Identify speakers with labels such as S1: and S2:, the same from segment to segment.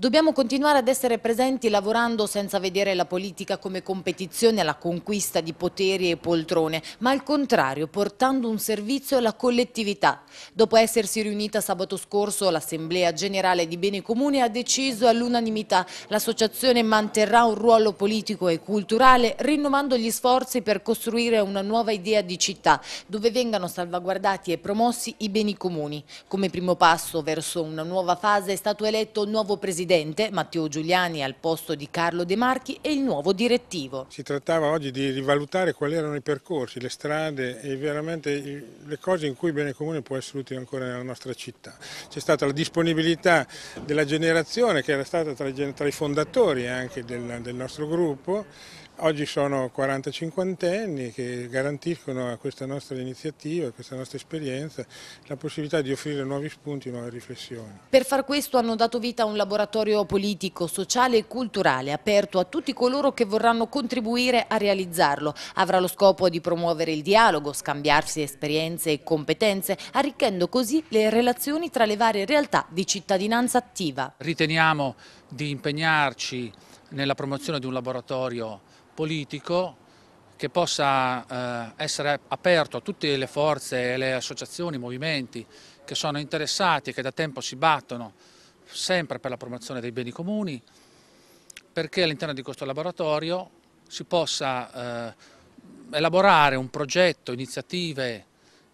S1: Dobbiamo continuare ad essere presenti lavorando senza vedere la politica come competizione alla conquista di poteri e poltrone, ma al contrario portando un servizio alla collettività. Dopo essersi riunita sabato scorso l'Assemblea Generale di Beni Comune ha deciso all'unanimità l'associazione manterrà un ruolo politico e culturale rinnovando gli sforzi per costruire una nuova idea di città dove vengano salvaguardati e promossi i beni comuni. Come primo passo verso una nuova fase è stato eletto un nuovo presidente presidente Matteo Giuliani al posto di Carlo De Marchi e il nuovo direttivo.
S2: Si trattava oggi di rivalutare quali erano i percorsi, le strade e veramente le cose in cui il bene comune può essere utile ancora nella nostra città. C'è stata la disponibilità della generazione che era stata tra i fondatori anche del, del nostro gruppo, Oggi sono 40-50 anni che garantiscono a questa nostra iniziativa, a questa nostra esperienza, la possibilità di offrire nuovi spunti, nuove riflessioni.
S1: Per far questo hanno dato vita a un laboratorio laboratorio politico, sociale e culturale aperto a tutti coloro che vorranno contribuire a realizzarlo. Avrà lo scopo di promuovere il dialogo, scambiarsi esperienze e competenze, arricchendo così le relazioni tra le varie realtà di cittadinanza attiva.
S3: Riteniamo di impegnarci nella promozione di un laboratorio politico che possa eh, essere aperto a tutte le forze, e le associazioni, i movimenti che sono interessati e che da tempo si battono sempre per la promozione dei beni comuni, perché all'interno di questo laboratorio si possa eh, elaborare un progetto, iniziative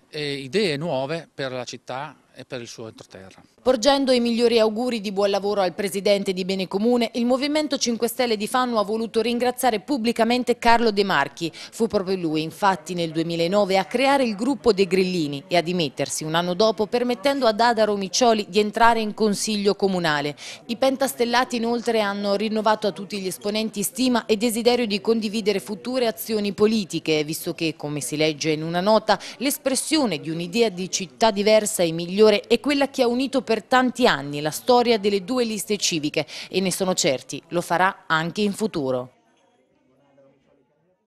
S3: e idee nuove per la città e per il suo entroterra.
S1: Porgendo i migliori auguri di buon lavoro al Presidente di Bene Comune, il Movimento 5 Stelle di Fanno ha voluto ringraziare pubblicamente Carlo De Marchi. Fu proprio lui, infatti, nel 2009 a creare il gruppo dei Grillini e a dimettersi un anno dopo permettendo ad Adaro Miccioli di entrare in Consiglio Comunale. I pentastellati inoltre hanno rinnovato a tutti gli esponenti stima e desiderio di condividere future azioni politiche, visto che, come si legge in una nota, l'espressione di un'idea di città diversa e migliore Maggiore è quella che ha unito per tanti anni la storia delle due liste civiche e ne sono certi lo farà anche in futuro.